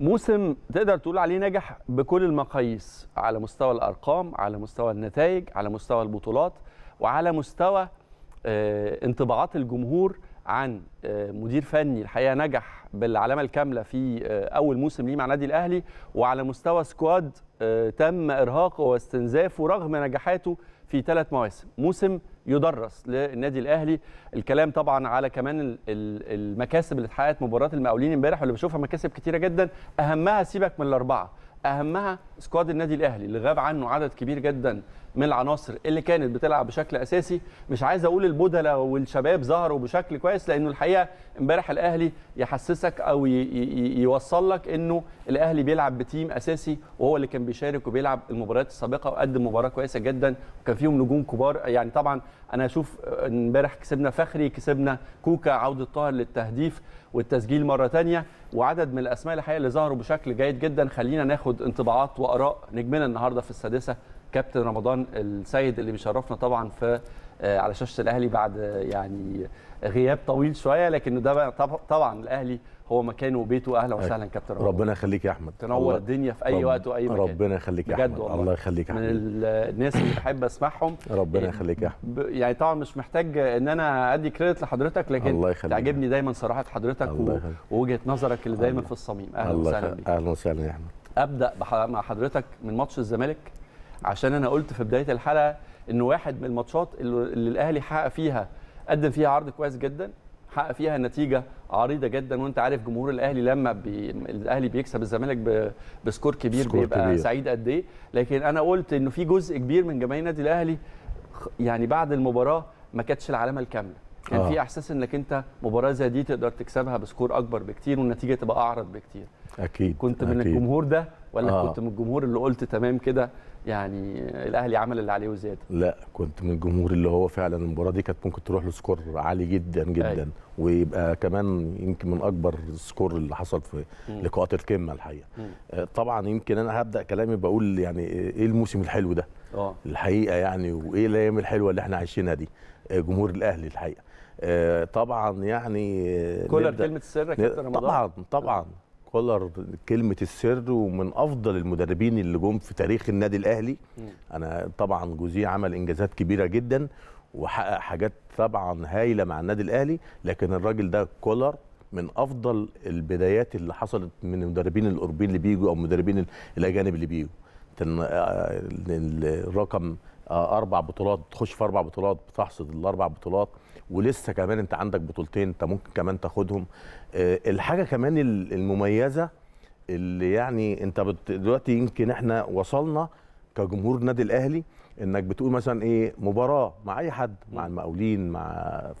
موسم تقدر تقول عليه نجح بكل المقاييس على مستوى الارقام على مستوى النتائج على مستوى البطولات وعلى مستوى آه، انطباعات الجمهور عن آه، مدير فني الحقيقه نجح بالعلامه الكامله في آه، اول موسم ليه مع النادي الاهلي وعلى مستوى سكواد تم ارهاقه واستنزافه رغم نجاحاته في ثلاث مواسم موسم يدرس للنادي الاهلي الكلام طبعا على كمان المكاسب اللي اتحققت مباراه المقاولين امبارح واللي بشوفها مكاسب كتيره جدا اهمها سيبك من الاربعه اهمها سكواد النادي الاهلي اللي غاب عنه عدد كبير جدا من العناصر اللي كانت بتلعب بشكل اساسي مش عايز اقول البدلة والشباب ظهروا بشكل كويس لانه الحقيقه امبارح الاهلي يحسسك او يوصل لك انه الاهلي بيلعب بتيم اساسي وهو اللي كان بيشارك وبيلعب المباريات السابقه وقدم مباراه كويسه جدا وكان فيهم نجوم كبار يعني طبعا انا اشوف امبارح كسبنا فخري كسبنا كوكا عوده طاهر للتهديف والتسجيل مره ثانيه وعدد من الاسماء الحقيقه اللي ظهروا بشكل جيد جدا خلينا ناخد انطباعات واراء نجمنا النهارده في السادسه كابتن رمضان السيد اللي بيشرفنا طبعا في آه، على شاشه الاهلي بعد آه، يعني غياب طويل شويه لكن ده طبعا الاهلي هو مكانه وبيته اهلا أيوة. وسهلا كابتن رمضان ربنا يخليك يا احمد تنور الدنيا في اي رب وقت واي مكان ربنا يخليك يا احمد والله. الله يخليك يا احمد من الناس اللي بحب اسمعهم ربنا آه، يخليك يا احمد يعني طبعا مش محتاج ان انا ادي كريدت لحضرتك لكن الله يخليك تعجبني دايما صراحه حضرتك الله ووجهه نظرك اللي دايما في الصميم اهلا وسهلا اهلا وسهلا يا احمد ابدا مع حضرتك من ماتش الزمالك عشان انا قلت في بدايه الحلقه ان واحد من الماتشات اللي الاهلي حقق فيها قدم فيها عرض كويس جدا حقق فيها نتيجه عريضه جدا وانت عارف جمهور الاهلي لما بي... الاهلي بيكسب الزمالك بسكور كبير سكور بيبقى كبير. سعيد قد ايه لكن انا قلت انه في جزء كبير من جماهير النادي الاهلي يعني بعد المباراه ما كانتش العلامه الكامله كان آه. في احساس انك انت مباراه زي دي تقدر تكسبها بسكور اكبر بكتير والنتيجه تبقى اعرض بكتير اكيد كنت من أكيد. الجمهور ده ولا آه. كنت من الجمهور اللي قلت تمام كده يعني الاهلي عمل اللي عليه وزياده لا كنت من الجمهور اللي هو فعلا المباراه دي كانت ممكن تروح لسكور عالي جدا أيوه. جدا أي. ويبقى كمان يمكن من اكبر السكور اللي حصل في لقاءات القمه الحقيقه آه، طبعا يمكن انا هبدا كلامي بقول يعني ايه الموسم الحلو ده أوه. الحقيقه يعني وايه الايام الحلوه اللي احنا عايشينها دي آه، جمهور الاهلي الحقيقه آه، طبعا يعني كولر كلمه السر كابتن رمضان طبعا طبعا كولر كلمه السر ومن افضل المدربين اللي جم في تاريخ النادي الاهلي انا طبعا جوزيه عمل انجازات كبيره جدا وحقق حاجات طبعا هايله مع النادي الاهلي لكن الراجل ده كولر من افضل البدايات اللي حصلت من المدربين الاوروبيين اللي بيجوا او المدربين الاجانب اللي بيجوا آه، آه، الرقم آه، اربع بطولات تخش في اربع بطولات بتحصد الاربع بطولات ولسه كمان انت عندك بطولتين انت ممكن كمان تاخدهم آه، الحاجه كمان المميزه اللي يعني انت دلوقتي يمكن احنا وصلنا كجمهور النادي الاهلي انك بتقول مثلا ايه مباراه مع اي حد مع المقاولين مع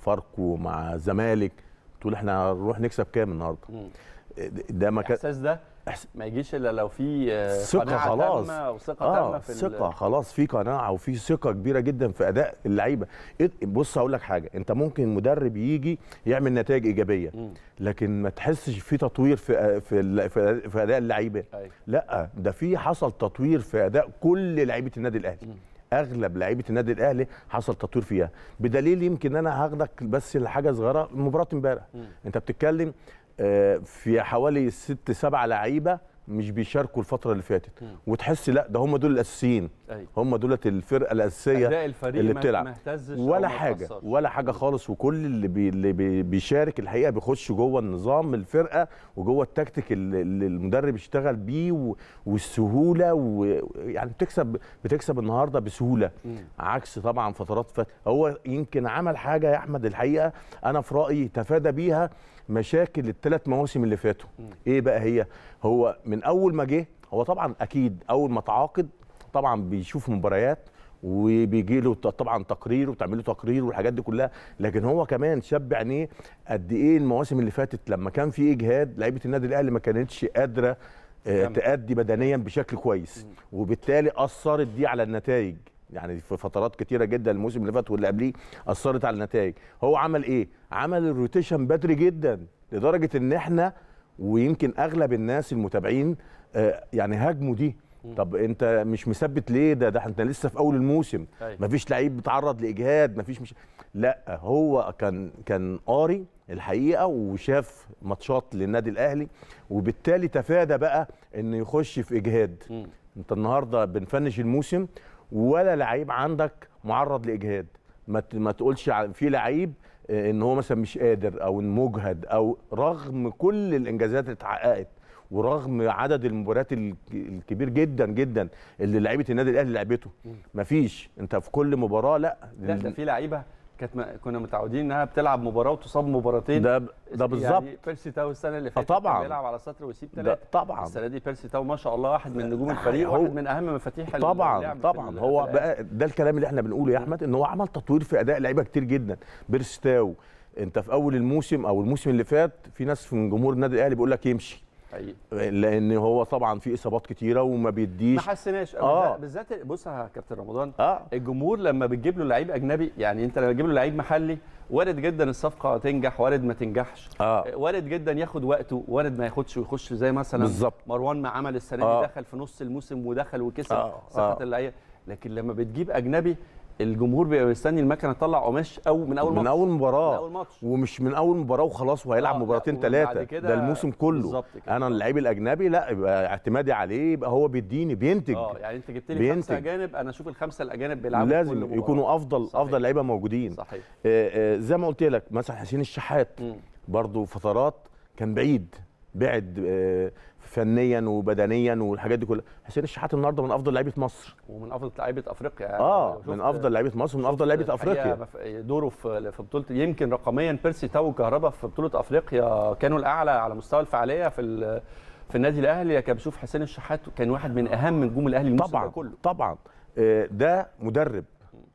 فاركو مع الزمالك تقول احنا هنروح نكسب كام النهارده ده ما مكان الاحساس ده ما يجيش الا لو في آه، ثقه خلاص وثقه آه في ثقه خلاص في قناعه وفي ثقه كبيره جدا في اداء اللعيبه بص هقول لك حاجه انت ممكن مدرب يجي يعمل نتائج ايجابيه لكن ما تحسش في تطوير في في في اداء اللعيبه أيوه. لا ده في حصل تطوير في اداء كل لعيبه النادي الاهلي اغلب لعيبه النادي الاهلي حصل تطوير فيها بدليل يمكن انا هاخدك بس لحاجه صغيره مباراه امبارح انت بتتكلم في حوالي ست سبع لعيبه مش بيشاركوا الفتره اللي فاتت وتحس لا ده هم دول الاساسيين أيوة. هم دولت الفرقه الاساسيه الفريق اللي بتلعب ولا حاجه ولا حاجه خالص وكل اللي, بي اللي بيشارك الحقيقه بيخش جوه النظام الفرقه وجوه التكتيك اللي المدرب اشتغل بيه والسهوله ويعني بتكسب بتكسب النهارده بسهوله م. عكس طبعا فترات فات هو يمكن عمل حاجه يا احمد الحقيقه انا في رايي تفادى بيها مشاكل الثلاث مواسم اللي فاتوا ايه بقى هي هو من اول ما جه هو طبعا اكيد اول ما تعاقد طبعا بيشوف مباريات وبيجي له طبعا تقرير وتعمل له تقرير والحاجات دي كلها لكن هو كمان شاب عينيه قد ايه المواسم اللي فاتت لما كان في اجهاد لعيبه النادي الاهلي ما كانتش قادره آه، تأدي بدنيا بشكل كويس وبالتالي اثرت دي على النتائج يعني في فترات كتيره جدا الموسم اللي فات واللي قبليه اثرت على النتائج هو عمل ايه عمل الروتيشن بدري جدا لدرجه ان احنا ويمكن اغلب الناس المتابعين آه، يعني هاجموا دي طب انت مش مثبت ليه ده ده احنا لسه في اول الموسم أيوة. مفيش لعيب بيتعرض لاجهاد مفيش مش لا هو كان كان قاري الحقيقه وشاف ماتشات للنادي الاهلي وبالتالي تفادى بقى انه يخش في اجهاد انت النهارده بنفنش الموسم ولا لعيب عندك معرض لاجهاد ما ما تقولش في لعيب آه، ان هو مثلا مش قادر او مجهد او رغم كل الانجازات اللي اتحققت ورغم عدد المباريات الكبير جدا جدا اللي لعيبه النادي الاهلي لعبته مفيش انت في كل مباراه لا لا ده في لعيبه كانت كنا متعودين انها بتلعب مباراه وتصاب مباراتين ده ده يعني بالظبط يعني بيرسي تاو السنه اللي فاتت طبعا بيلعب على سطر ويسيب ثلاثه طبعا السنه دي بيرسي تاو ما شاء الله واحد من نجوم آه، الفريق هو... واحد من اهم مفاتيح طبعا طبعا هو بقى ده الكلام اللي احنا بنقوله يا احمد ان هو عمل تطوير في اداء لعيبه كتير جدا بيرسي تاو انت في اول الموسم او الموسم اللي فات في ناس من جمهور النادي الاهلي بيقول لك يمشي حقيقي. لان هو طبعا في اصابات كتيره وما بيديش ما حسناش آه. بالذات بص يا كابتن رمضان آه. الجمهور لما بتجيب له لعيب اجنبي يعني انت لما تجيب له لعيب محلي وارد جدا الصفقه تنجح وارد ما تنجحش آه. وارد جدا ياخد وقته وارد ما ياخدش ويخش زي مثلا بالزبط. مروان ما عمل السنه آه. دي دخل في نص الموسم ودخل وكسب آه. صحه آه. اللعيبه لكن لما بتجيب اجنبي الجمهور بيبقى مستني المكنه تطلع قماش او من اول ماتش من اول مباراه من أول ماتش. ومش من اول مباراه وخلاص وهيلعب آه، مباراتين ثلاثه ده الموسم كله انا اللعيب الاجنبي لا يبقى اعتمادي عليه يبقى هو بيديني بينتج اه يعني انت جبت لي خمسه اجانب انا اشوف الخمسه الاجانب بيلعبوا لازم يكونوا افضل صحيح. افضل لعيبه موجودين صحيح آآ آه، آآ آه، زي ما قلت لك مثلا حسين الشحات برضه فترات كان بعيد بعد آه، فنيا وبدنيا والحاجات دي كلها حسين الشحات النهارده من افضل لعيبه مصر ومن افضل لعيبه افريقيا يعني. اه من افضل لعيبه مصر ومن افضل لعيبه افريقيا دوره في في بطوله يمكن رقميا بيرسي تاو كهربا في بطوله افريقيا كانوا الاعلى على مستوى الفعاليه في في النادي الاهلي كان بشوف حسين الشحات كان واحد من اهم نجوم الاهلي الموسم طبعا كله طبعا آه، ده مدرب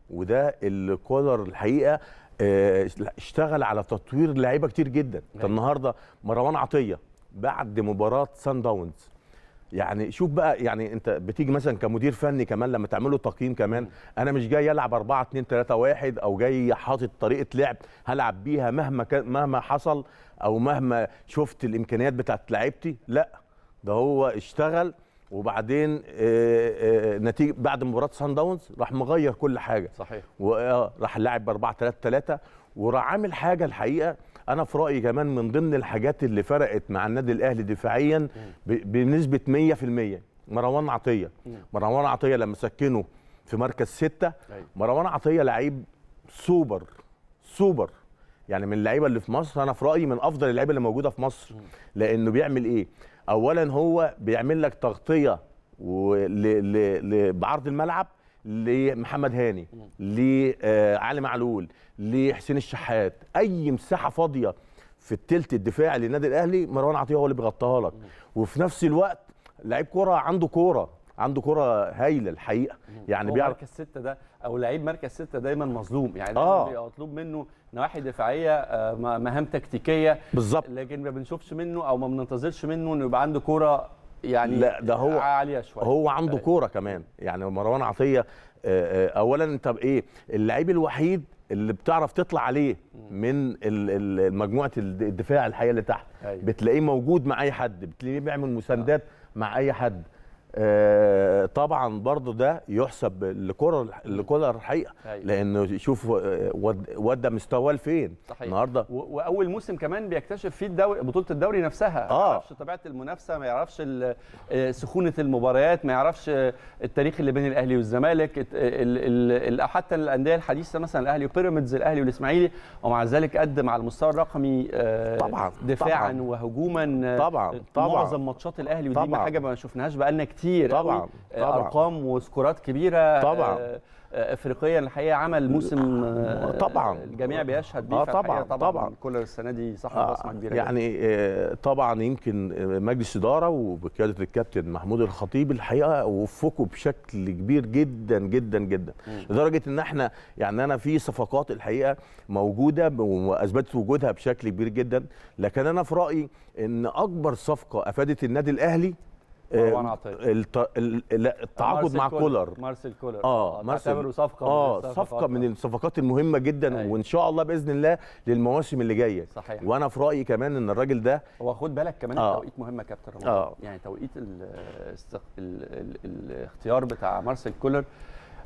وده اللي الحقيقه آه، اشتغل على تطوير لعيبه كتير جدا انت أيوة. النهارده مروان عطيه بعد مباراه سان داونز يعني شوف بقى يعني انت بتيجي مثلا كمدير فني كمان لما تعملوا تقييم كمان انا مش جاي العب 4 2 3 1 او جاي حاطط طريقه لعب هلعب بيها مهما كان مهما حصل او مهما شفت الامكانيات بتاعت لعيبتي لا ده هو اشتغل وبعدين آه، آه، نتيجه بعد مباراه سان داونز راح مغير كل حاجه صحيح وراح آه، لاعب ب 4 3 3 وراح عامل حاجه الحقيقه انا في رايي كمان من ضمن الحاجات اللي فرقت مع النادي الاهلي دفاعيا بنسبه 100% مروان عطيه مروان عطيه لما سكنه في مركز ستة أيوة. مروان عطيه لعيب سوبر سوبر يعني من اللعيبه اللي في مصر انا في رايي من افضل اللعيبه اللي موجوده في مصر لانه بيعمل ايه اولا هو بيعمل لك تغطيه بعرض الملعب لمحمد هاني لعلي معلول لحسين الشحات اي مساحه فاضيه في التلت الدفاعي للنادي الاهلي مروان عطيه هو اللي بيغطيها لك وفي نفس الوقت لعيب كوره عنده كوره عنده كره هايله الحقيقه يعني بيعرف مركز سته ده او لعيب مركز سته دايما مظلوم يعني آه. بيبقى مطلوب منه نواحي دفاعيه آه، مهام تكتيكيه بالظبط لكن ما بنشوفش منه او ما بننتظرش منه انه يبقى عنده كوره يعني لا ده هو عاليه شويه هو عنده كوره كمان يعني مروان عطيه آه، آه، اولا انت ايه اللعيب الوحيد اللي بتعرف تطلع عليه من مجموعه الدفاع الحقيقه اللي تحت أيوة. بتلاقيه موجود مع اي حد بتلاقيه بيعمل مساندات آه. مع اي حد آه، طبعا برضو ده يحسب لكولر لكولر الحقيقه أيوة. لانه شوف آه، ودى مستواه لفين النهارده واول موسم كمان بيكتشف فيه الدوري بطوله الدوري نفسها آه. ما يعرفش طبيعه المنافسه ما يعرفش آه، سخونه المباريات ما يعرفش التاريخ اللي بين الاهلي والزمالك حتى الانديه الحديثه مثلا الاهلي وبيراميدز الاهلي والاسماعيلي ومع ذلك قدم على المستوى الرقمي طبعا دفاعا طبعا وهجوما طبعا طبعا معظم ماتشات الاهلي ودي طبعا. حاجه ما شفناهاش بقالنا كتير كتير طبعا, آه، طبعا. ارقام وسكورات كبيره طبعا آه، آه، افريقيا الحقيقه عمل موسم طبعا الجميع بيشهد بيه آه طبعا طبعا, طبعا كولر السنه دي صاحب آه بصمه كبيره يعني آه طبعا يمكن مجلس اداره وبقياده الكابتن محمود الخطيب الحقيقه وفقوا بشكل كبير جدا جدا جدا لدرجه ان احنا يعني انا في صفقات الحقيقه موجوده واثبتت وجودها بشكل كبير جدا لكن انا في رايي ان اكبر صفقه افادت النادي الاهلي آه، مروان عطيه لا التعاقد مع كولر مارسيل كولر اه, آه، مارسيل صفقه اه صفقه من الصفقات المهمه جدا أيه. وان شاء الله باذن الله للمواسم اللي جايه صحيح وانا في رايي كمان ان الراجل ده هو خد بالك كمان آه. التوقيت مهم يا كابتن رمضان آه. يعني توقيت ال... ال... ال... الاختيار بتاع مارسيل كولر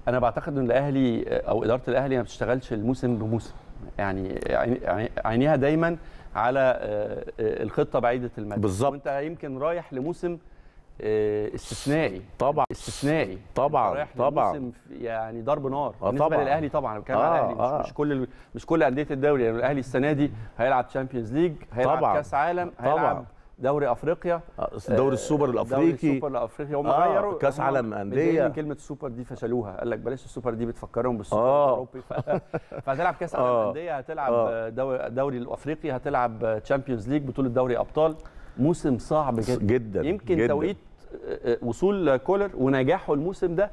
انا بعتقد ان الاهلي او اداره الاهلي ما بتشتغلش الموسم بموسم يعني عينيها دايما على آه، الخطه بعيده المدى بالظبط وانت يمكن رايح لموسم آه، استثنائي طبعا استثنائي طبعا طبعا يعني ضرب نار آه بالنسبه طبعا. للاهلي طبعا انا بتكلم آه على الاهلي آه مش, كل مش كل انديه الدوري يعني الاهلي السنه دي هيلعب تشامبيونز ليج هيلعب طبعا. كاس عالم هيلعب طبعا. دوري افريقيا آه، دوري آه، السوبر الافريقي دوري السوبر الافريقي هم آه غيروا كاس عالم انديه كلمه سوبر دي فشلوها قال لك بلاش السوبر دي بتفكرهم بالسوبر آه الاوروبي فهتلعب كاس عالم آه انديه هتلعب آه دوري, دوري الافريقي هتلعب تشامبيونز ليج بطوله دوري ابطال موسم صعب جدا جدا يمكن جداً. توقيت وصول كولر ونجاحه الموسم ده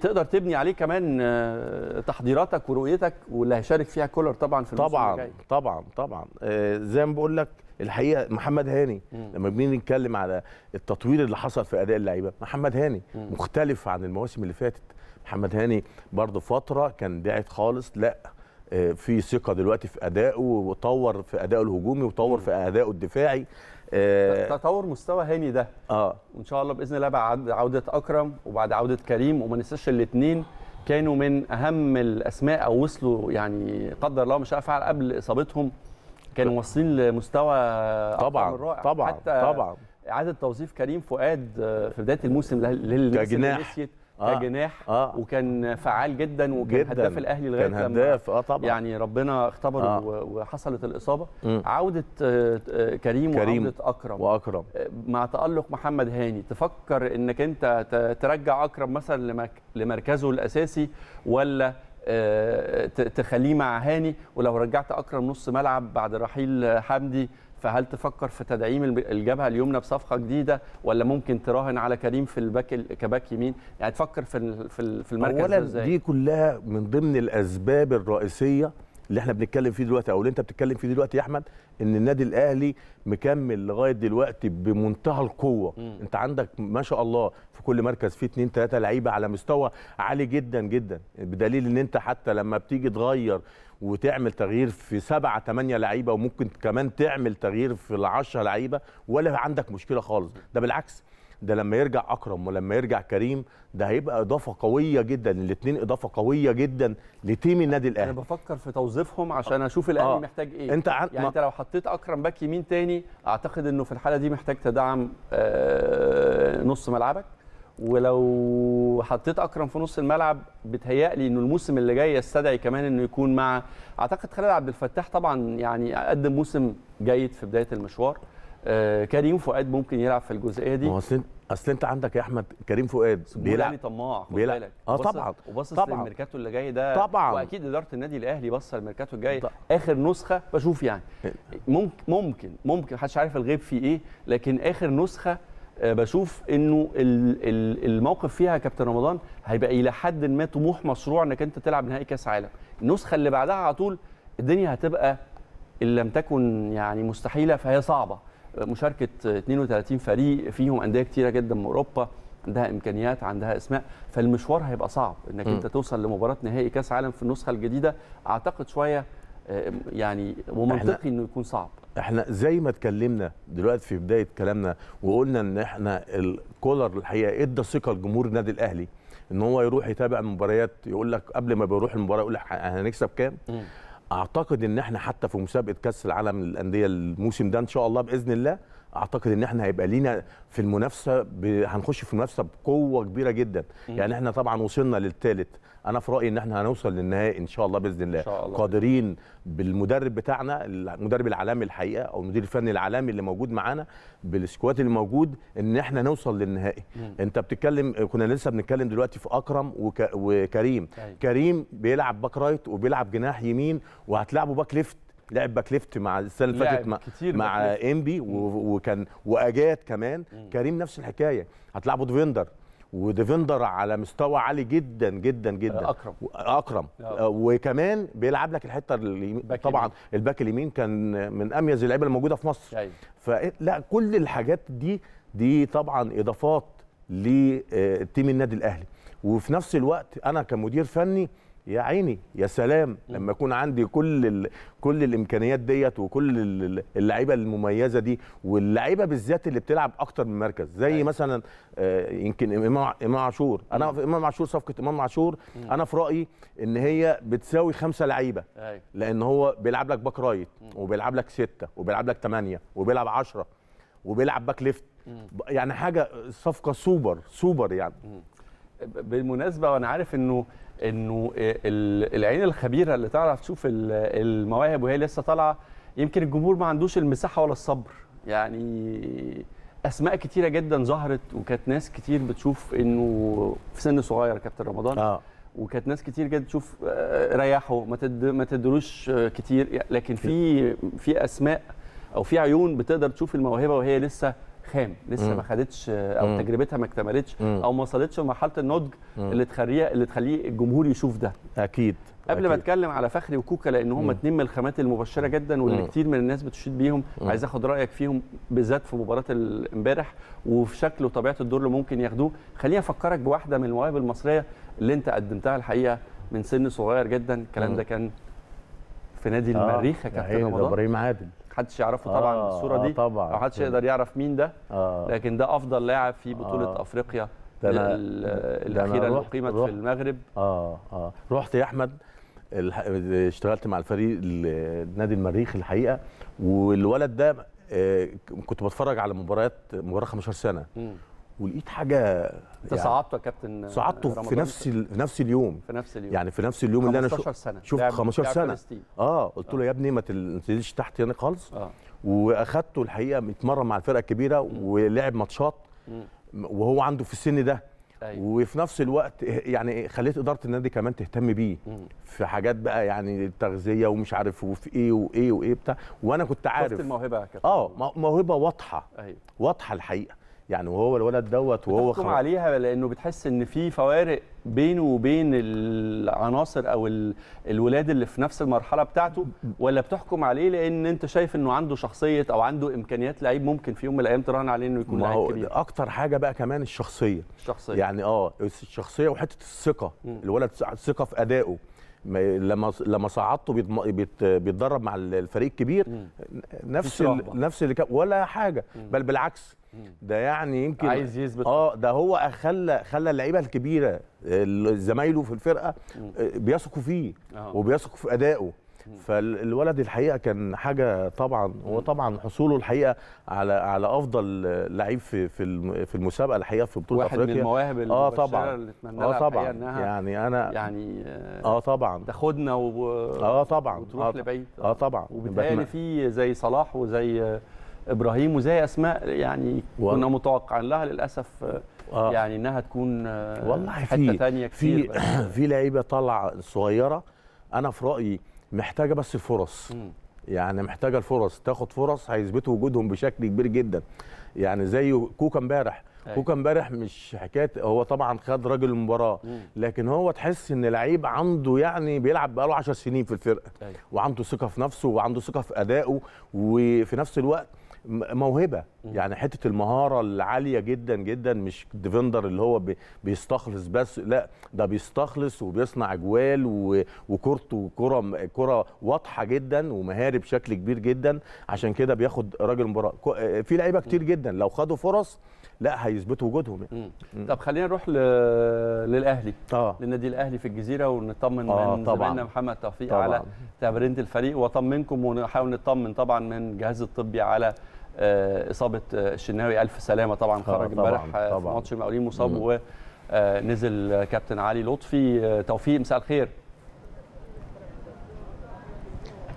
تقدر تبني عليه كمان آه، تحضيراتك ورؤيتك واللي هيشارك فيها كولر طبعا في طبعا الجاي. طبعا طبعا آه، زي ما بقول لك الحقيقه محمد هاني لما بنيجي نتكلم على التطوير اللي حصل في اداء اللعيبه محمد هاني مختلف عن المواسم اللي فاتت محمد هاني برضه فتره كان بعيد خالص لا آه، في ثقه دلوقتي في ادائه وطور في ادائه الهجومي وطور في ادائه الدفاعي آه، تطور مستوى هاني ده اه وان شاء الله باذن الله بعد عوده اكرم وبعد عوده كريم وما ننساش الاثنين كانوا من اهم الاسماء او وصلوا يعني قدر الله ما شاء فعل قبل اصابتهم كانوا واصلين لمستوى طبعا رائع طبعا حتى طبعا اعاده توظيف كريم فؤاد آه، في بدايه الموسم اللي كجناح آه كجناح آه وكان فعال جدا وكان جداً هداف الاهلي لغايه كان هداف اه طبعا يعني ربنا اختبره آه وحصلت الاصابه م. عوده آه، آه، كريم, كريم وعوده اكرم واكرم آه، مع تالق محمد هاني تفكر انك انت ترجع اكرم مثلا لمركزه الاساسي ولا تخليه مع هاني ولو رجعت اكرم نص ملعب بعد رحيل حمدي فهل تفكر في تدعيم الجبهه اليمنى بصفقه جديده ولا ممكن تراهن على كريم في الباك كباك يمين يعني تفكر في في المركز ازاي دي كلها من ضمن الاسباب الرئيسيه اللي احنا بنتكلم فيه دلوقتي او اللي انت بتتكلم فيه دلوقتي يا احمد ان النادي الاهلي مكمل لغايه دلوقتي بمنتهى القوه م. انت عندك ما شاء الله في كل مركز فيه اثنين ثلاثه لعيبه على مستوى عالي جدا جدا بدليل ان انت حتى لما بتيجي تغير وتعمل تغيير في سبعة تمانية لعيبة وممكن كمان تعمل تغيير في العشرة لعيبة ولا عندك مشكلة خالص ده بالعكس ده لما يرجع أكرم ولما يرجع كريم ده هيبقى إضافة قوية جدا الاثنين إضافة قوية جدا لتيم النادي الأهلي أنا بفكر في توظيفهم عشان أشوف الأهلي آه. محتاج إيه أنت عن... يعني أنت لو حطيت أكرم باك يمين تاني أعتقد إنه في الحالة دي محتاج تدعم آه نص ملعبك ولو حطيت اكرم في نص الملعب بتهيألي انه الموسم اللي جاي يستدعي كمان انه يكون مع اعتقد خالد عبد الفتاح طبعا يعني قدم موسم جيد في بدايه المشوار آه كريم فؤاد ممكن يلعب في الجزئيه دي اصل اصل انت عندك يا احمد كريم فؤاد بيلعب طماع بيلعب اه طبعا وباصص للميركاتو اللي جاي ده طبعا واكيد اداره النادي الاهلي باصه للميركاتو الجاي طبعا. اخر نسخه بشوف يعني إيه. ممكن ممكن ممكن محدش عارف الغيب فيه ايه لكن اخر نسخه آه، بشوف انه الموقف فيها يا كابتن رمضان هيبقى الى حد ما طموح مشروع انك انت تلعب نهائي كاس عالم النسخه اللي بعدها على طول الدنيا هتبقى ان لم تكن يعني مستحيله فهي صعبه آه، مشاركه 32 فريق فيهم انديه كتيره جدا من اوروبا عندها امكانيات عندها اسماء فالمشوار هيبقى صعب انك م. انت توصل لمباراه نهائي كاس عالم في النسخه الجديده اعتقد شويه آه، يعني ومنطقي انه يكون صعب احنا زي ما اتكلمنا دلوقتي في بدايه كلامنا وقلنا ان احنا الكولر الحقيقه ادى ثقه لجمهور النادي الاهلي ان هو يروح يتابع المباريات يقول لك قبل ما بيروح المباراه يقول لك هنكسب كام اعتقد ان احنا حتى في مسابقه كاس العالم للانديه الموسم ده ان شاء الله باذن الله اعتقد ان احنا هيبقى لينا في المنافسه ب... هنخش في المنافسه بقوه كبيره جدا مم. يعني احنا طبعا وصلنا للثالث انا في رايي ان احنا هنوصل للنهائي ان شاء الله باذن الله, إن شاء الله. قادرين بالمدرب بتاعنا المدرب العالمي الحقيقه او المدير الفني العالمي اللي موجود معانا بالسكواد اللي موجود ان احنا نوصل للنهائي مم. انت بتتكلم كنا لسه بنتكلم دلوقتي في اكرم وك... وكريم أي. طيب. كريم بيلعب باك رايت وبيلعب جناح يمين وهتلعبه باك ليفت لعب باك ليفت مع السنه اللي فاتت مع, مع انبي وكان واجات كمان مم. كريم نفس الحكايه هتلعبه ديفندر وديفندر على مستوى عالي جدا جدا جدا اكرم اكرم أوه. آه، وكمان بيلعب لك الحته طبعا الباك اليمين كان من اميز اللعيبه الموجوده في مصر أيوة. فلا كل الحاجات دي دي طبعا اضافات لتيم آه، النادي الاهلي وفي نفس الوقت انا كمدير فني يا عيني يا سلام لما يكون عندي كل ال... كل الامكانيات ديت وكل اللعيبه المميزه دي واللعيبه بالذات اللي بتلعب اكتر من مركز زي أيه. مثلا آه، يمكن امام امام عاشور انا في امام عاشور صفقه امام عاشور انا في رايي ان هي بتساوي خمسه لعيبه أيوة. لان هو بيلعب لك باك رايت وبيلعب لك سته وبيلعب لك ثمانيه وبيلعب 10 وبيلعب باك ليفت يعني حاجه صفقه سوبر سوبر يعني بالمناسبه وانا عارف انه انه العين الخبيره اللي تعرف تشوف المواهب وهي لسه طالعه يمكن الجمهور ما عندوش المساحه ولا الصبر يعني اسماء كتيره جدا ظهرت وكانت ناس كتير بتشوف انه في سن صغير كابتن رمضان آه. وكانت ناس كتير جدا تشوف آه، ريحوا ما تد ما تدروش آه، كتير لكن في في اسماء او في عيون بتقدر تشوف الموهبه وهي لسه خام لسه ما خدتش او مم. تجربتها ما اكتملتش او ما وصلتش لمرحله النضج اللي تخليه اللي تخليه الجمهور يشوف ده اكيد قبل ما اتكلم على فخري وكوكا لان هم اتنين من الخامات المبشره جدا واللي مم. كتير من الناس بتشيد بيهم مم. عايز اخد رايك فيهم بالذات في مباراه امبارح وفي شكل وطبيعه الدور اللي ممكن ياخدوه خليني افكرك بواحده من المواهب المصريه اللي انت قدمتها الحقيقه من سن صغير جدا الكلام ده كان في نادي آه، المريخ يا كابتن ابراهيم عادل محدش يعرفه طبعا آه الصوره آه، دي آه طبعا محدش يقدر يعرف مين ده آه لكن ده افضل لاعب في بطوله آه افريقيا الاخيره اللي اقيمت في المغرب اه اه رحت يا احمد اشتغلت مع الفريق نادي المريخ الحقيقه والولد ده آه، كنت بتفرج على مباريات مباراه 15 سنه م. ولقيت حاجه انت يعني صعدته يا كابتن صعدته في نفس في نفس اليوم في نفس اليوم يعني في نفس اليوم اللي انا شفته 15 سنة. شفت 15 سنه اه قلت له آه. يا ابني ما تنزلش تحت هنا خالص آه. واخدته الحقيقه متمرن مع الفرقه الكبيره ولعب ماتشات وهو عنده في السن ده أيوة. وفي نفس الوقت إه- يعني خليت اداره النادي كمان تهتم بيه في حاجات بقى يعني التغذيه ومش عارف وفي ايه وايه وايه بتاع وانا كنت عارف شفت الموهبه اه موهبه واضحه أيوة. واضحه الحقيقه يعني وهو الولد دوت وهو خلاص عليها لانه بتحس ان في فوارق بينه وبين العناصر او الولاد اللي في نفس المرحله بتاعته ولا بتحكم عليه لان انت شايف انه عنده شخصيه او عنده امكانيات لعيب ممكن في يوم من الايام تراهن عليه انه يكون لعيب كبير اكتر حاجه بقى كمان الشخصيه الشخصيه يعني اه الشخصيه وحته الثقه الولد ثقه في ادائه لما لما صعدته بيتدرب مع الفريق الكبير نفس نفس اللي ولا حاجه بل بالعكس ده يعني يمكن عايز يثبت اه ده هو خلى خلى اللعيبه الكبيره زمايله في الفرقه آه، بيثقوا فيه وبيثقوا في ادائه فالولد الحقيقه كان حاجه طبعا وطبعا حصوله الحقيقه على على افضل لعيب في في في المسابقه الحقيقه في بطوله واحد افريقيا واحد من المواهب اه طبعا اللي اه طبعا إنها يعني انا يعني اه, آه، طبعا آه، تاخدنا و اه طبعا وتروح آه لبعيد اه طبعا وبالتالي في زي صلاح وزي ابراهيم وزي اسماء يعني و... كنا متوقعين لها للاسف آه. يعني انها تكون آه، والله حته ثانيه كتير في في لعيبه طالعه صغيره انا في رايي محتاجه بس فرص يعني محتاجه الفرص تاخد فرص هيثبتوا وجودهم بشكل كبير جدا يعني زي كوكا امبارح أيوة. كوكا امبارح مش حكايه هو طبعا خد راجل المباراه لكن هو تحس ان لعيب عنده يعني بيلعب بقاله 10 سنين في الفرقه أيوة. وعنده ثقه في نفسه وعنده ثقه في ادائه وفي نفس الوقت موهبه يعني حته المهاره العاليه جدا جدا مش ديفندر اللي هو بيستخلص بس لا ده بيستخلص وبيصنع اجوال وكورته كره كره واضحه جدا ومهاري بشكل كبير جدا عشان كده بياخد راجل مباراه في لعيبه كتير جدا لو خدوا فرص لا هيثبتوا وجودهم يعني. طب خلينا نروح ل... للاهلي آه. للنادي الاهلي في الجزيره ونطمن آه من زميلنا محمد توفيق على تمرينه الفريق واطمنكم ونحاول نطمن طبعا من الجهاز الطبي على آه، اصابه آه، الشناوي الف سلامه طبعا آه، خرج امبارح في ماتش المقاولين مصاب ونزل كابتن علي لطفي توفيق مساء الخير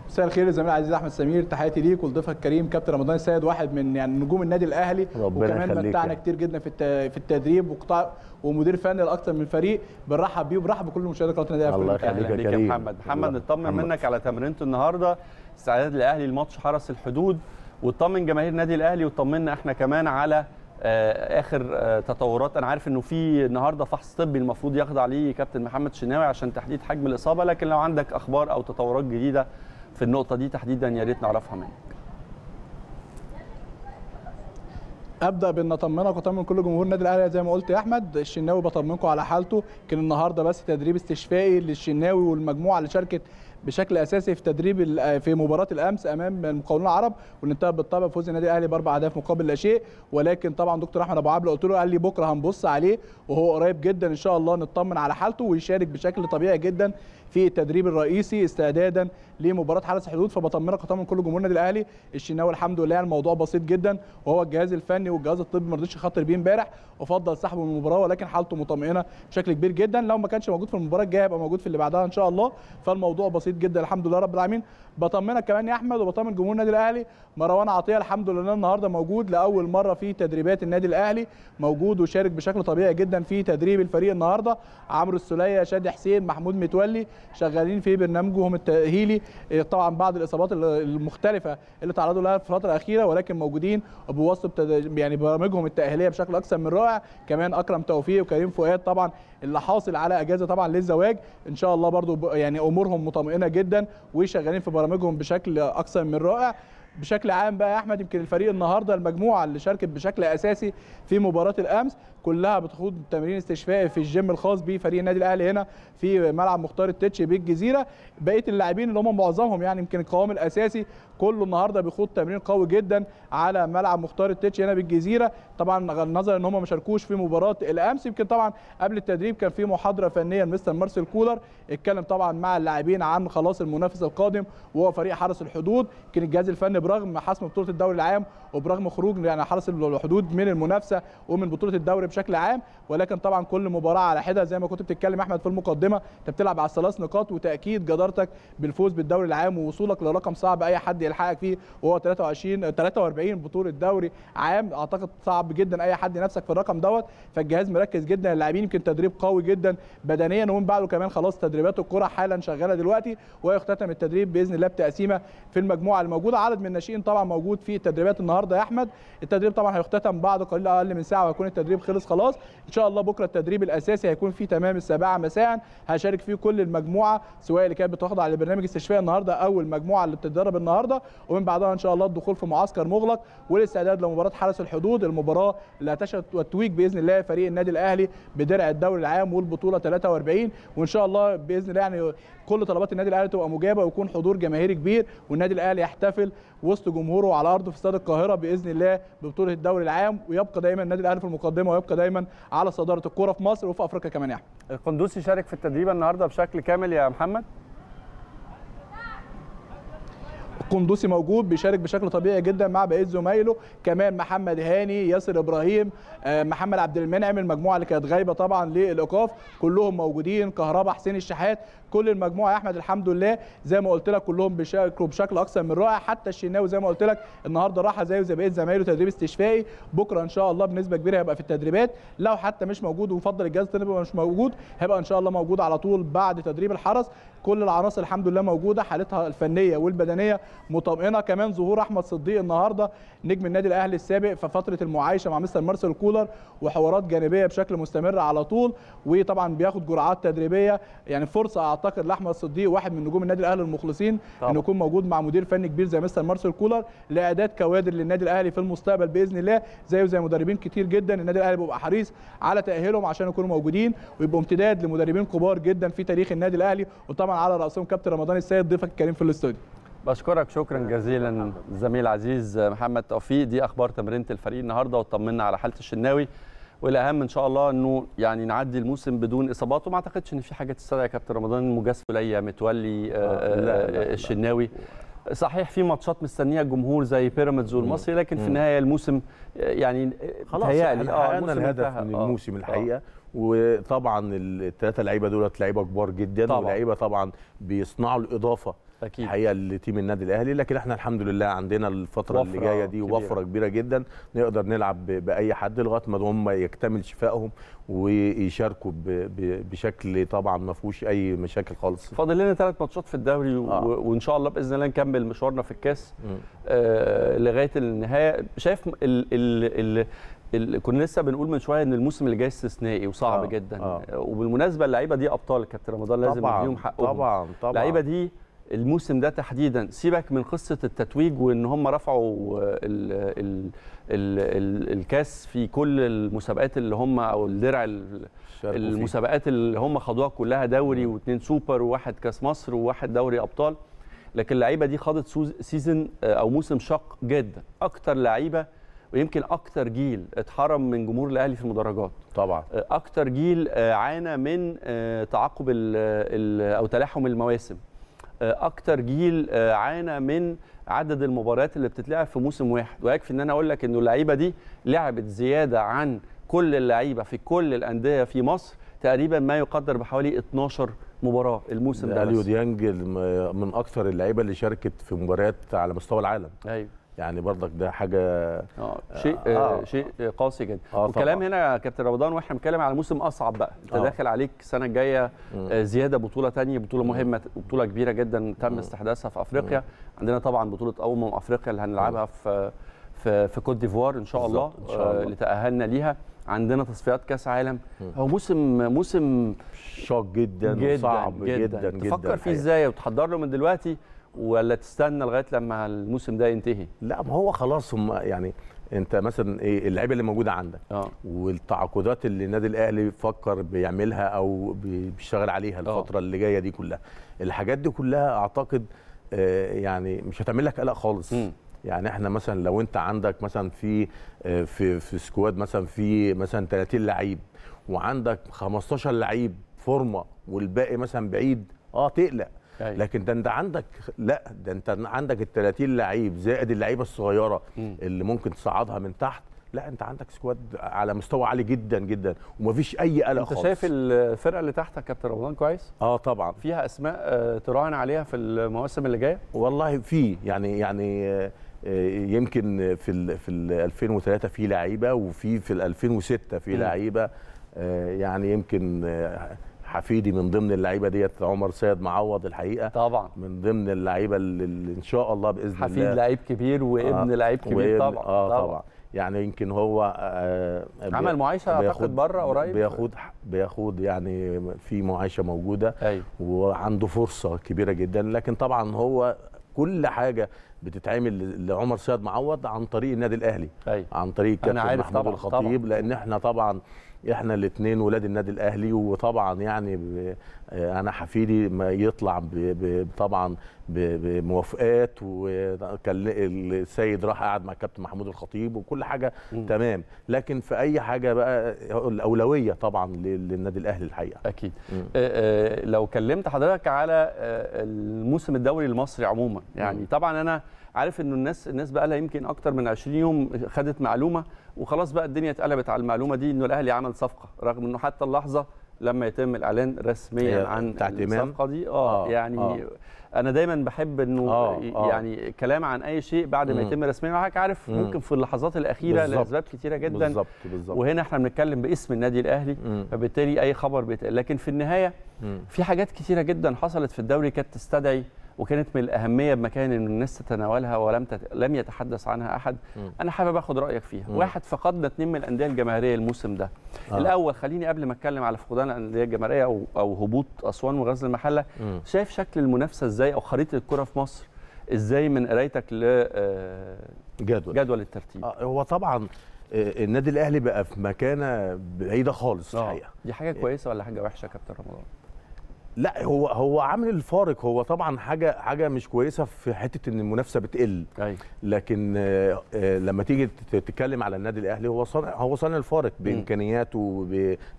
مساء الخير للزميل العزيز احمد سمير تحياتي ليك ولضيفك الكريم كابتن رمضان السيد واحد من يعني نجوم النادي الاهلي ربنا وكمان متعنا كتير جدا في في التدريب وقطاع ومدير فني لاكثر من فريق بنرحب بيه وبرحب بكل مشاهدي قناه النادي الاهلي الله يخليك يا كريم محمد محمد نطمن منك على تمرينته النهارده استعداد الاهلي لماتش حرس الحدود وتطمن جماهير النادي الاهلي وطمنا احنا كمان على آه، اخر آه، تطورات انا عارف انه في النهارده فحص طبي المفروض يخضع عليه كابتن محمد شناوي عشان تحديد حجم الاصابه لكن لو عندك اخبار او تطورات جديده في النقطه دي تحديدا يا ريت نعرفها منك ابدا بان اطمنك واطمن كل جمهور النادي الاهلي زي ما قلت يا احمد الشناوي بطمنكم على حالته كان النهارده بس تدريب استشفائي للشناوي والمجموعه اللي شاركت بشكل اساسي في تدريب في مباراه الامس امام المقاولون العرب واللي بالطبع بفوز النادي الاهلي باربع اهداف مقابل لا شيء ولكن طبعا دكتور احمد ابو عبله قلت له قال لي بكره هنبص عليه وهو قريب جدا ان شاء الله نطمن على حالته ويشارك بشكل طبيعي جدا في التدريب الرئيسي استعدادا لمباراه حرس الحدود فبطمنك وطمن كل جمهور النادي الاهلي الشناوي الحمد لله الموضوع بسيط جدا وهو الجهاز الفني والجهاز الطبي ما رضيش يخاطر بيه امبارح وفضل سحبه من المباراه ولكن حالته مطمئنه بشكل كبير جدا لو ما كانش موجود في المباراه الجايه هيبقى موجود في اللي بعدها ان شاء الله فالموضوع بسيط جدا الحمد لله رب العالمين بطمنك كمان يا احمد وبطمن جمهور النادي الاهلي مروان عطيه الحمد لله النهارده موجود لاول مره في تدريبات النادي الاهلي موجود وشارك بشكل طبيعي جدا في تدريب الفريق النهارده عمرو السليه شادي حسين محمود متولي شغالين في برنامجهم التاهيلي إيه، طبعا بعد الاصابات المختلفه اللي تعرضوا لها في الفتره الاخيره ولكن موجودين بوسط يعني برامجهم التاهيليه بشكل اكثر من رائع كمان اكرم توفيق وكريم فؤاد طبعا اللي حاصل على اجازه طبعا للزواج ان شاء الله برده يعني امورهم مطمئنه جدا وشغالين في برامج برامجهم بشكل اكثر من رائع بشكل عام بقى يا احمد يمكن الفريق النهارده المجموعه اللي شاركت بشكل اساسي في مباراه الامس كلها بتخوض تمرين استشفائي في الجيم الخاص بفريق النادي الاهلي هنا في ملعب مختار التتش بالجزيره بقيه اللاعبين اللي هم معظمهم يعني يمكن القوام الاساسي كله النهارده بيخوض تمرين قوي جدا على ملعب مختار التتش هنا بالجزيره طبعا نظرا ان هم ما شاركوش في مباراه الامس يمكن طبعا قبل التدريب كان في محاضره فنيه لمستر مارسيل كولر اتكلم طبعا مع اللاعبين عن خلاص المنافس القادم وهو فريق حرس الحدود يمكن الجهاز الفني برغم حسم بطوله الدوري العام وبرغم خروج يعني حرس الحدود من المنافسه ومن بطوله الدوري بشكل عام ولكن طبعا كل مباراه على حده زي ما كنت بتتكلم احمد في المقدمه انت بتلعب على الثلاث نقاط وتاكيد جدارتك بالفوز بالدوري العام ووصولك لرقم صعب اي حد يلحقك فيه وهو 23 43 بطوله دوري عام اعتقد صعب جدا اي حد ينافسك في الرقم دوت فالجهاز مركز جدا اللاعبين يمكن تدريب قوي جدا بدنيا ومن بعده كمان خلاص تدريبات الكره حالا شغاله دلوقتي ويختتم التدريب باذن الله بتقسيمه في المجموعه الموجوده عدد من الناشئين طبعا موجود في تدريبات النهارده يا احمد التدريب طبعا هيختتم بعد قليل اقل من ساعه وهيكون التدريب خلص خلاص ان شاء الله بكره التدريب الاساسي هيكون فيه تمام السابعه مساء هشارك فيه كل المجموعه سواء اللي كانت بتخضع لبرنامج استشفاء النهارده او المجموعه اللي بتتدرب النهارده ومن بعدها ان شاء الله الدخول في معسكر مغلق والاستعداد لمباراه حرس الحدود المباراه اللي هتشهد باذن الله فريق النادي الاهلي بدرع الدوري العام والبطوله 43 وان شاء الله باذن الله يعني كل طلبات النادي الاهلي تبقى مجابه ويكون حضور جماهيري كبير والنادي الاهلي يحتفل وسط جمهوره على ارضه في استاد القاهره باذن الله ببطوله الدوري العام ويبقى دايما النادي الاهلي في المقدمه ويبقى دايما على صداره الكوره في مصر وفي افريقيا كمان يا يعني. احمد القندوسي شارك في التدريب النهارده بشكل كامل يا محمد القندوسي موجود بيشارك بشكل طبيعي جدا مع بقيه زمايله كمان محمد هاني ياسر ابراهيم آه، محمد عبد المنعم المجموعه اللي كانت غايبه طبعا للايقاف كلهم موجودين كهربا حسين الشحات كل المجموعه يا احمد الحمد لله زي ما قلت لك كلهم بيشاركوا بشكل اكثر من رائع حتى الشناوي زي ما قلت لك النهارده راحه زيه زي بقيه زمايله تدريب استشفائي بكره ان شاء الله بنسبه كبيره هيبقى في التدريبات لو حتى مش موجود وفضل الجهاز الطبي مش موجود هيبقى ان شاء الله موجود على طول بعد تدريب الحرس كل العناصر الحمد لله موجوده حالتها الفنيه والبدنيه مطمئنه كمان ظهور احمد صديق النهارده نجم النادي الاهلي السابق في فتره المعايشه مع مستر مارسيل كولر دولار وحوارات جانبيه بشكل مستمر على طول وطبعا بياخد جرعات تدريبيه يعني فرصه اعتقد لاحمد صديق واحد من نجوم النادي الاهلي المخلصين طبعا. انه يكون موجود مع مدير فني كبير زي مستر مارسيل كولر لاعداد كوادر للنادي الاهلي في المستقبل باذن الله زيه زي مدربين كتير جدا النادي الاهلي بيبقى حريص على تاهيلهم عشان يكونوا موجودين ويبقوا امتداد لمدربين كبار جدا في تاريخ النادي الاهلي وطبعا على راسهم كابتن رمضان السيد ضيفك الكريم في الاستوديو بشكرك شكرا جزيلا زميل العزيز محمد توفيق دي اخبار تمرينه الفريق النهارده وطمنا على حاله الشناوي والاهم ان شاء الله انه يعني نعدي الموسم بدون اصابات وما اعتقدش ان في حاجه تستدعي يا كابتن رمضان مجاز ليا متولي آه، آه، آه، الشناوي صحيح في ماتشات مستنيه الجمهور زي بيراميدز والمصري لكن في النهايه الموسم يعني خلاص الموسم الهدف من الموسم الحقيقه وطبعا الثلاثه لعيبه دولت لعيبه كبار جدا طبعًا. ولعيبه طبعا بيصنعوا الاضافه اكيد الحقيقه لتيم النادي الاهلي لكن احنا الحمد لله عندنا الفتره اللي جايه دي كبيرة. وفره كبيره جدا نقدر نلعب باي حد لغايه ما هم يكتمل شفائهم ويشاركوا بشكل طبعا ما فيهوش اي مشاكل خالص فاضل لنا ثلاث ماتشات في الدوري آه. وان شاء الله باذن الله نكمل مشوارنا في الكاس آه لغايه النهايه شايف ال ال ال كنا لسه بنقول من شويه ان الموسم اللي جاي استثنائي وصعب آه جدا آه. وبالمناسبه اللعيبه دي ابطال كابتن رمضان لازم نديهم حقهم طبعا طبعا اللعيبه دي الموسم ده تحديدا سيبك من قصه التتويج وان هم رفعوا الـ آه، الـ الـ الـ الكاس في كل المسابقات اللي هم او الدرع المسابقات اللي هم خدوها كلها دوري واثنين سوبر وواحد كاس مصر وواحد دوري ابطال لكن اللعيبه دي خاضت سيزن آه، او موسم شق جدا اكتر لعيبه ويمكن اكتر جيل اتحرم من جمهور الاهلي في المدرجات طبعا آه، اكتر جيل عانى من تعاقب او تلاحم المواسم آه، اكتر جيل آه، عانى من عدد المباريات اللي بتتلعب في موسم واحد ويكفي ان انا اقول لك انه اللعيبه دي لعبت زياده عن كل اللعيبه في كل الانديه في مصر تقريبا ما يقدر بحوالي 12 مباراه الموسم ده اليو ديانج من اكثر اللعيبه اللي شاركت في مباريات على مستوى العالم ايوه يعني برضك ده حاجه اه شيء آه, آه،, آه. شيء قاسي جدا آه والكلام هنا يا كابتن رمضان واحنا بنتكلم على موسم اصعب بقى انت آه. داخل عليك السنه الجايه آه، زياده بطوله ثانيه بطوله مهمه بطوله كبيره جدا تم استحداثها في افريقيا عندنا طبعا بطوله امم افريقيا اللي هنلعبها في في في كوت ديفوار ان شاء الله, إن شاء الله. اللي تاهلنا ليها عندنا تصفيات كاس عالم هو موسم موسم شاق جدا, جداً وصعب جدا جدا, جداً تفكر فيه ازاي وتحضر له من دلوقتي ولا تستنى لغايه لما الموسم ده ينتهي لا ما هو خلاص هم يعني انت مثلا ايه اللعيبه اللي موجوده عندك آه. والتعاقدات اللي النادي الاهلي فكر بيعملها او بيشتغل عليها آه. الفتره أوه. اللي جايه دي كلها الحاجات دي كلها اعتقد آه يعني مش هتعمل لك قلق خالص م. يعني احنا مثلا لو انت عندك مثلا في آه، في في سكواد مثلا في مثلا 30 لعيب وعندك 15 لعيب فورمه والباقي مثلا بعيد اه تقلق أيوة. لكن ده انت عندك لا ده انت عندك ال 30 لعيب زائد اللعيبه الصغيره م. اللي ممكن تصعدها من تحت لا انت عندك سكواد على مستوى عالي جدا جدا ومفيش اي قلق خالص انت شايف الفرقه اللي تحت يا كابتن رمضان كويس اه طبعا فيها اسماء آه، تراهن عليها في المواسم اللي جايه والله في يعني يعني آه، آه، يمكن في الـ في ال 2003 في لعيبه وفي في ال 2006 في لعيبه يعني يمكن حفيدي من ضمن اللعيبه ديت عمر سيد معوض الحقيقه طبعا من ضمن اللعيبه اللي ان شاء الله باذن حفيد الله حفيد لعيب كبير وابن آه لعيب كبير طبعا اه طبعا, طبعا. يعني يمكن هو آه عمل معايشه اعتقد بره قريب بياخد بياخد يعني في معايشه موجوده أيوه. وعنده فرصه كبيره جدا لكن طبعا هو كل حاجه بتتعمل لعمر سيد معوض عن طريق النادي الاهلي أيوه. عن طريق كابتن محمود طبعًا الخطيب طبعًا. لان احنا طبعا احنا الاثنين ولاد النادي الاهلي وطبعا يعني آه، انا حفيدي ما يطلع طبعا بموافقات وكان السيد راح قعد مع كابتن محمود الخطيب وكل حاجه م. تمام لكن في اي حاجه بقى الاولويه طبعا للنادي الاهلي الحقيقه اكيد م. آه، آه، لو كلمت حضرتك على الموسم الدوري المصري عموما يعني م. طبعا انا عارف انه الناس الناس بقى لها يمكن اكتر من 20 يوم خدت معلومه وخلاص بقى الدنيا اتقلبت على المعلومه دي انه الاهلي عمل صفقه رغم انه حتى اللحظه لما يتم الاعلان رسميا عن الصفقه دي اه, آه يعني آه. انا دايما بحب انه آه آه. يعني كلام عن اي شيء بعد ما يتم رسميا حضرتك عارف مم. ممكن في اللحظات الاخيره لاسباب كثيره جدا بالزبط بالزبط وهنا احنا بنتكلم باسم النادي الاهلي مم. فبالتالي اي خبر بيتقال لكن في النهايه مم. في حاجات كثيره جدا حصلت في الدوري كانت تستدعي وكانت من الاهميه بمكان ان الناس تتناولها ولم تت... لم يتحدث عنها احد م. انا حابب اخد رايك فيها م. واحد فقدنا اثنين من الانديه الجماهيريه الموسم ده آه. الاول خليني قبل ما اتكلم على فقدان الانديه الجماهيريه او او هبوط اسوان وغزل المحله م. شايف شكل المنافسه ازاي او خريطه الكره في مصر ازاي من قرايتك ل آه، جدول جدول الترتيب آه هو طبعا آه، النادي الاهلي بقى في مكانه بعيده خالص آه. الحقيقه دي حاجه كويسه ولا حاجه وحشه يا كابتن رمضان لا هو هو عامل الفارق هو طبعا حاجه حاجه مش كويسه في حته ان المنافسه بتقل أي. لكن آه، لما تيجي تتكلم على النادي الاهلي هو صانع هو صانع الفارق بامكانياته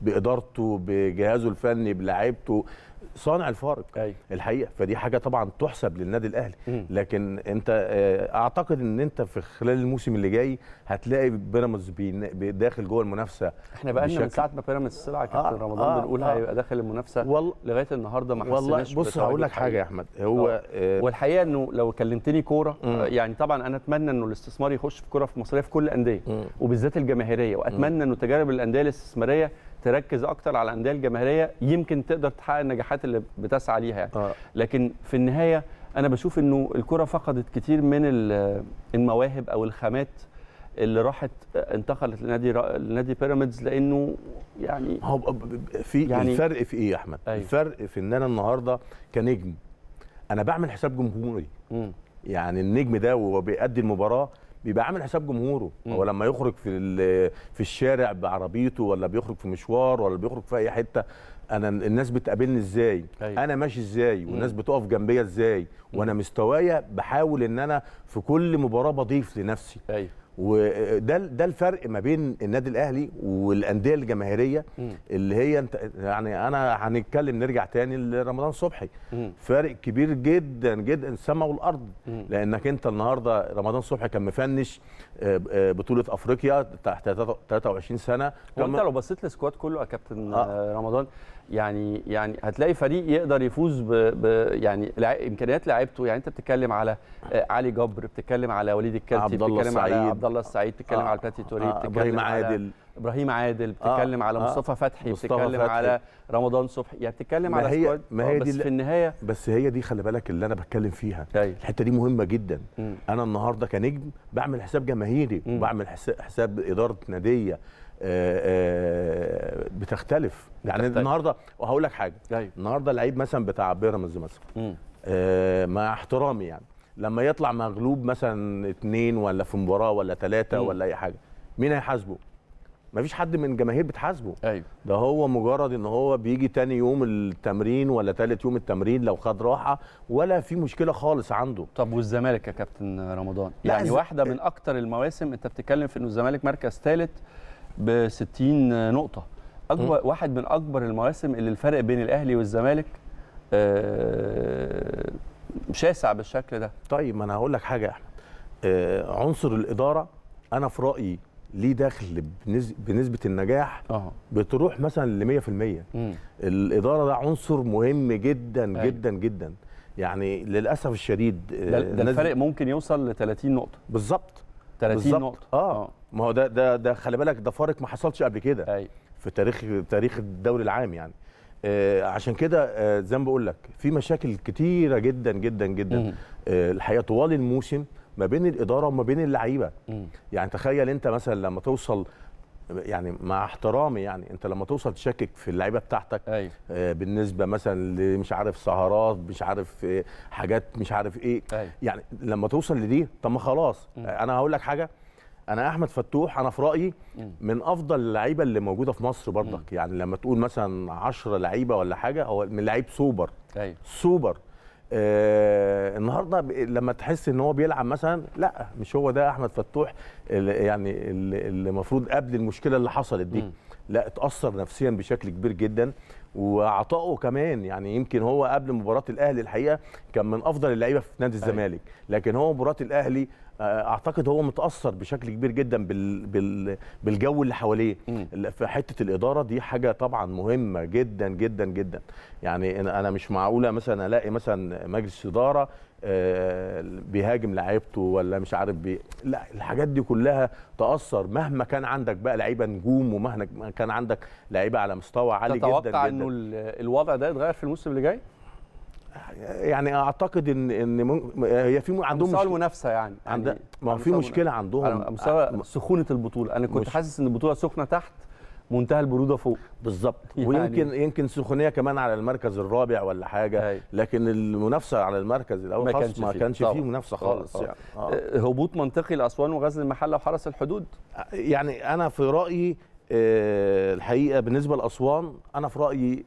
بادارته بجهازه الفني بلعيبته صانع الفارق أي. الحقيقه فدي حاجه طبعا تحسب للنادي الاهلي لكن انت آه، اعتقد ان انت في خلال الموسم اللي جاي هتلاقي بيراميدز داخل جوه المنافسه احنا بقى من ساعه ما بيراميدز طلع يا كابتن آه رمضان آه بنقول آه هيبقى داخل المنافسه وال... لغايه النهارده ما حسيناش بص هقول لك حاجه يا احمد هو آه. آه. والحقيقه انه لو كلمتني كوره آه، يعني طبعا انا اتمنى انه الاستثمار يخش في كوره في مصريه في كل الانديه وبالذات الجماهيريه واتمنى انه تجارب الانديه الاستثماريه تركز اكتر على الانديه الجماهيريه يمكن تقدر تحقق النجاحات اللي بتسعى ليها يعني. آه. لكن في النهايه انا بشوف انه الكره فقدت كتير من المواهب او الخامات اللي راحت انتقلت لنادي را... لنادي بيراميدز لانه يعني هو في يعني الفرق في ايه يا احمد؟ أيوه. الفرق في ان انا النهارده كنجم انا بعمل حساب جمهوري مم. يعني النجم ده وهو بيأدي المباراه بيبقى عامل حساب جمهوره هو لما يخرج في في الشارع بعربيته ولا بيخرج في مشوار ولا بيخرج في اي حته انا الناس بتقابلني ازاي أيوة. انا ماشي ازاي والناس بتقف جنبيا ازاي وانا مستوايا بحاول ان انا في كل مباراه بضيف لنفسي أيوة. وده ده الفرق ما بين النادي الاهلي والانديه الجماهيريه اللي هي انت يعني انا هنتكلم نرجع تاني لرمضان صبحي فارق كبير جدا جدا السماء والارض لانك انت النهارده رمضان صبحي كان مفنش آه، آه، بطوله افريقيا تحت 23 سنه وانت لو بصيت للسكواد كله يا كابتن آه. رمضان يعني يعني هتلاقي فريق يقدر يفوز ب, ب يعني امكانيات لعيبته يعني انت بتتكلم على آه، علي جبر بتتكلم على وليد الكلتي بتتكلم على عبد الله السعيد بتتكلم آه على باتي توري آه بتتكلم ابراهيم عادل ابراهيم عادل آه، بتتكلم آه على مصطفى فتحي مصطفى بتتكلم فتحي. على رمضان صبحي يعني بتتكلم على هي ما آه، هي دي بس في النهايه بس هي دي خلي بالك اللي انا بتكلم فيها أيوة. الحته دي مهمه جدا م. انا النهارده كنجم بعمل حساب جماهيري وبعمل حساب اداره ناديه آه، آه، بتختلف يعني بتختلف. النهارده وهقول لك حاجه أيوه. النهارده لعيب مثلا بتاع بيراميدز مثلا آه، مع احترامي يعني لما يطلع مغلوب مثلا اثنين ولا في مباراه ولا ثلاثه ولا اي حاجه مين هيحاسبه؟ مفيش حد من الجماهير بتحاسبه ايوه ده هو مجرد ان هو بيجي تاني يوم التمرين ولا تالت يوم التمرين لو خد راحه ولا في مشكله خالص عنده طب والزمالك يا كابتن رمضان يعني واحده من اكتر المواسم انت بتتكلم في انه الزمالك مركز ثالث ب 60 نقطه اكبر م. واحد من اكبر المواسم اللي الفرق بين الاهلي والزمالك آه، شاسع بالشكل ده طيب ما انا هقول لك حاجه احمد آه عنصر الاداره انا في رايي ليه دخل بنسبه النجاح أه. بتروح مثلا ل 100% م. الاداره ده عنصر مهم جدا أيوه. جدا جدا يعني للاسف الشديد آه، ده, ده الفرق ممكن يوصل ل 30 نقطه بالظبط 30 نقطه اه, آه. ما هو ده ده ده خلي بالك ده فارق ما حصلش قبل كده أيوة. في تاريخ تاريخ الدوري العام يعني آه عشان كده آه زي ما بقول لك في مشاكل كتيره جدا جدا جدا آه الحقيقه طوال الموسم ما بين الاداره وما بين اللعيبه يعني تخيل انت مثلا لما توصل يعني مع احترامي يعني انت لما توصل تشكك في اللعيبه بتاعتك أيوة. آه بالنسبه مثلا لمش عارف سهرات مش عارف آه، حاجات مش عارف ايه أيوة. يعني لما توصل لدي طب ما خلاص آه انا هقول لك حاجه انا احمد فتوح انا في رايي من افضل اللعيبه اللي موجوده في مصر برضك يعني لما تقول مثلا 10 لعيبه ولا حاجه هو من لعيب سوبر أيوة. سوبر آه النهارده لما تحس ان هو بيلعب مثلا لا مش هو ده احمد فتوح اللي يعني اللي المفروض قبل المشكله اللي حصلت دي لا اتاثر نفسيا بشكل كبير جدا وعطائه كمان يعني يمكن هو قبل مباراه الاهلي الحقيقه كان من افضل اللعيبه في نادي الزمالك لكن هو مباراه الاهلي آه، اعتقد هو متاثر بشكل كبير جدا بالجو اللي حواليه في حته الاداره دي حاجه طبعا مهمه جدا جدا جدا يعني انا مش معقوله مثلا الاقي مثلا مجلس اداره آه، بيهاجم لعيبته ولا مش عارف بي... لا الحاجات دي كلها تاثر مهما كان عندك بقى لعيبه نجوم ومهما كان عندك لعيبه على مستوى عالي جدا تتوقع انه الوضع ده يتغير في الموسم اللي جاي؟ يعني اعتقد ان ان هي في عندهم مستوى المنافسه يعني, يعني عند... ما هو في مشكله عندهم على مستوى سخونه البطوله انا كنت مش... حاسس ان البطوله سخنه تحت منتهى البروده فوق بالظبط يعني ويمكن يمكن سخونيه كمان على المركز الرابع ولا حاجه هي. لكن المنافسه على المركز الاول ما كانش ما فيه. كانش فيه منافسه آه، خالص طبعا. آه. يعني آه. آه. هبوط منطقي لاسوان وغزل المحله وحرس الحدود يعني انا في رايي آه الحقيقه بالنسبه لاسوان انا في رايي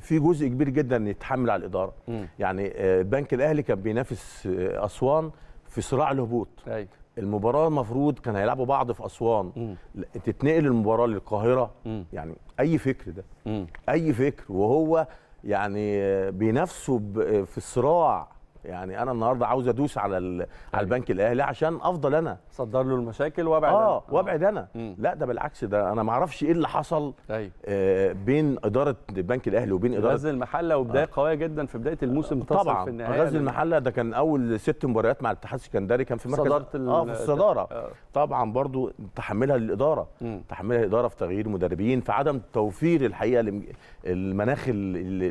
في جزء كبير جدا يتحمل على الاداره م. يعني البنك الاهلي كان بينافس اسوان في صراع الهبوط أي. المباراه المفروض كان هيلعبوا بعض في اسوان تتنقل المباراه للقاهره م. يعني اي فكر ده م. اي فكر وهو يعني بينافسه في الصراع يعني انا النهارده عاوز ادوس على على طيب. البنك الاهلي عشان افضل انا صدر له المشاكل وابعد اه وابعد انا مم. لا ده بالعكس ده انا ما اعرفش ايه اللي حصل أيوة. آه بين اداره البنك الاهلي وبين اداره غزل المحله وبدايه آه. قويه جدا في بدايه الموسم آه. طبعا في النهايه غزل المحله ده كان اول ست مباريات مع الاتحاد السكندري كان في مركز صداره اه في الصداره آه. طبعا برضو تحملها للاداره مم. تحملها الاداره في تغيير مدربين في عدم توفير الحقيقه المناخ اللي,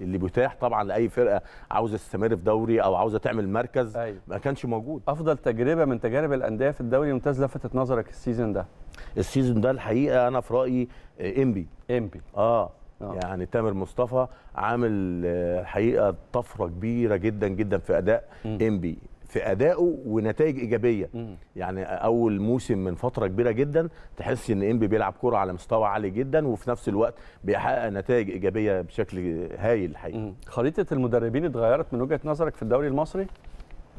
اللي بيتاح طبعا لاي فرقه عاوزه تستمر تحترف دوري او عاوزه تعمل مركز أيوة. ما كانش موجود افضل تجربه من تجارب الانديه في الدوري الممتاز لفتت نظرك السيزون ده السيزون ده الحقيقه انا في رايي انبي انبي اه أوه. آه. آه. يعني تامر مصطفى عامل آه، حقيقه طفره كبيره جدا جدا في اداء انبي في ادائه ونتائج ايجابيه مم. يعني اول موسم من فتره كبيره جدا تحس ان انبي بيلعب كوره على مستوى عالي جدا وفي نفس الوقت بيحقق نتائج ايجابيه بشكل هايل الحقيقه خريطه المدربين اتغيرت من وجهه نظرك في الدوري المصري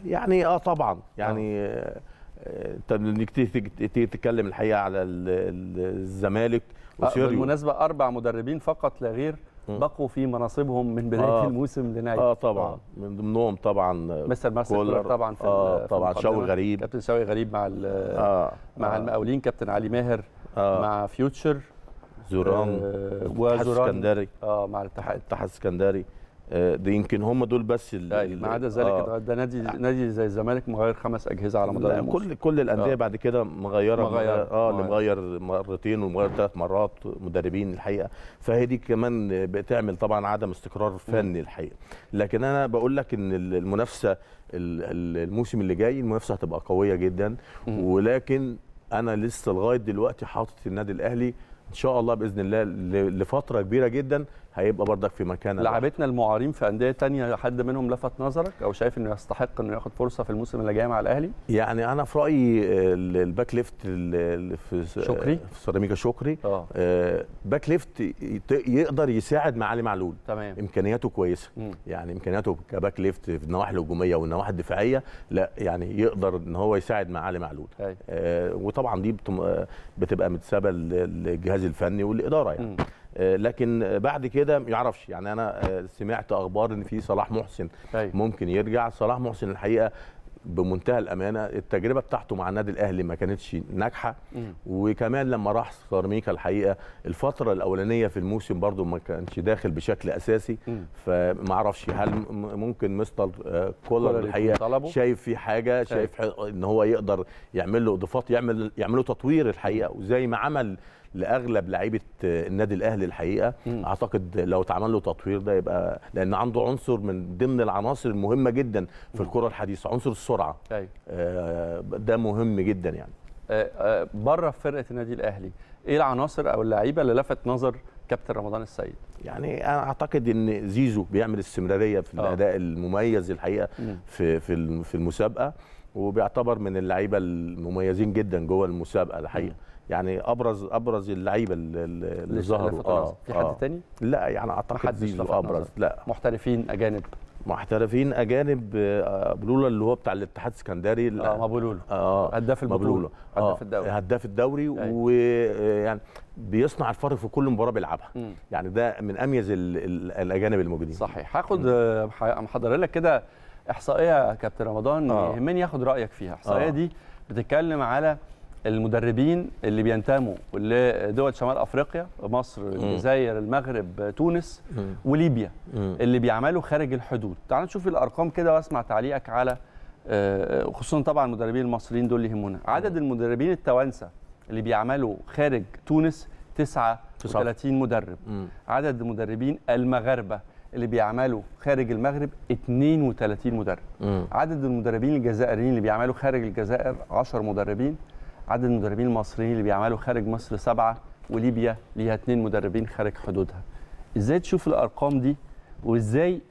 يعني اه طبعا يعني آه. آه، انت انك تيجي تتكلم الحقيقه على الزمالك آه، وسيريو بالمناسبه اربع مدربين فقط لا غير بقوا في مناصبهم من بدايه آه الموسم لنهايه اه طبعا آه. من ضمنهم طبعا آه، مستر مارسيل كولر طبعا في آه طبعا شوقي غريب كابتن شوقي غريب مع آه مع آه المقاولين كابتن علي ماهر آه مع فيوتشر زوران آه وزوران اسكندري اه مع الاتحاد الاتحاد السكندري آه، ده يمكن هم دول بس أيوة، ما عدا ذلك آه ده نادي نادي زي الزمالك مغير خمس اجهزه على مدار الموسم كل كل الانديه آه بعد كده مغيره مغير آه،, اه اللي آه. مغير مرتين ومغير ثلاث مرات مدربين الحقيقه فهي دي كمان بتعمل طبعا عدم استقرار فني الحقيقه لكن انا بقول لك ان المنافسه الموسم اللي جاي المنافسه هتبقى قويه جدا ولكن انا لسه لغايه دلوقتي حاطط النادي الاهلي ان شاء الله باذن الله لفتره كبيره جدا هيبقى برضك في مكان لعبتنا المعارين في انديه تانية حد منهم لفت نظرك او شايف انه يستحق انه ياخد فرصه في الموسم اللي جاي مع الاهلي يعني انا في رايي الباك ليفت في شكري في سيراميكا شكري آه. آه باك ليفت يقدر يساعد معالي معلول تمام امكانياته كويسه مم. يعني امكانياته كباك ليفت في النواحي الهجوميه والنواحي الدفاعيه لا يعني يقدر ان هو يساعد معالي معلول آه وطبعا دي بتبقى متسابه للجهاز الفني والاداره يعني مم. آه، لكن بعد كده ما يعرفش يعني انا آه، سمعت اخبار ان في صلاح محسن ممكن يرجع صلاح محسن الحقيقه بمنتهى الامانه التجربه بتاعته مع النادي الاهلي ما كانتش ناجحه وكمان لما راح سيراميكا الحقيقه الفتره الاولانيه في الموسم برده ما كانش داخل بشكل اساسي فما اعرفش هل ممكن مستر آه، كولر الحقيقه شايف فيه حاجه شايف ان هو يقدر يعمل له اضافات يعمل يعمل له تطوير الحقيقه وزي ما عمل لاغلب لعيبه آه، النادي الاهلي الحقيقه م. اعتقد لو اتعمل له تطوير ده يبقى لان عنده عنصر من ضمن العناصر المهمه جدا في الكره الحديثه عنصر السرعه أيوة. آه، ده مهم جدا يعني آه، بره فرقه النادي الاهلي ايه العناصر او اللعيبه اللي لفت نظر كابتن رمضان السيد يعني انا اعتقد ان زيزو بيعمل استمراريه في أوه. الاداء المميز الحقيقه في في في المسابقه وبيعتبر من اللعيبه المميزين جدا جوه المسابقه الحقيقه م. يعني ابرز ابرز اللعيبه اللي ظهروا اه في حد آه. تاني؟ لا يعني اعتقد زيزو ابرز لا محترفين اجانب محترفين اجانب آه، بلولا اللي هو بتاع الاتحاد السكندري اه مبولولو اه هداف البطوله آه. هداف الدوري هداف الدوري ويعني أيوة. بيصنع الفرق في كل مباراه بيلعبها يعني ده من اميز الاجانب الموجودين صحيح هاخد محضر لك كده احصائيه يا كابتن رمضان آه. يهمني اخد رايك فيها الاحصائيه آه. دي بتتكلم على المدربين اللي بينتموا لدول شمال افريقيا مصر الجزائر المغرب تونس وليبيا اللي بيعملوا خارج الحدود تعال نشوف الارقام كده واسمع تعليقك على آه، خصوصا طبعا المدربين المصريين دول اللي يهمونا عدد المدربين التوانسه اللي بيعملوا خارج تونس 39 مدرب عدد المدربين المغاربه اللي بيعملوا خارج المغرب 32 مدرب م. عدد المدربين الجزائريين اللي بيعملوا خارج الجزائر 10 مدربين عدد المدربين المصريين اللي بيعملوا خارج مصر سبعه وليبيا ليها اثنين مدربين خارج حدودها ازاي تشوف الارقام دي وازاي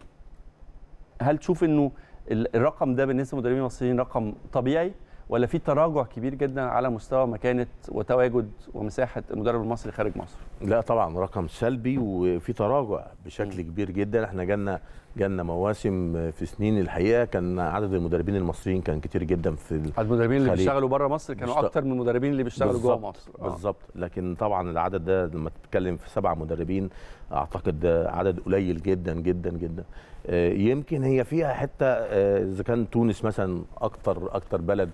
هل تشوف انه الرقم ده بالنسبه للمدربين المصريين رقم طبيعي ولا في تراجع كبير جدا على مستوى مكانه وتواجد ومساحه المدرب المصري خارج مصر؟ لا طبعا رقم سلبي وفي تراجع بشكل كبير جدا احنا جالنا جالنا مواسم آه، في سنين الحقيقه كان عدد المدربين المصريين كان كتير جدا في المدربين اللي بيشتغلوا بره مصر كانوا بشت... اكتر من المدربين اللي بيشتغلوا جوه مصر آه. بالظبط لكن طبعا العدد ده لما تتكلم في سبع مدربين اعتقد عدد قليل جدا جدا جدا آه، يمكن هي فيها حته آه، اذا كان تونس مثلا اكتر اكتر بلد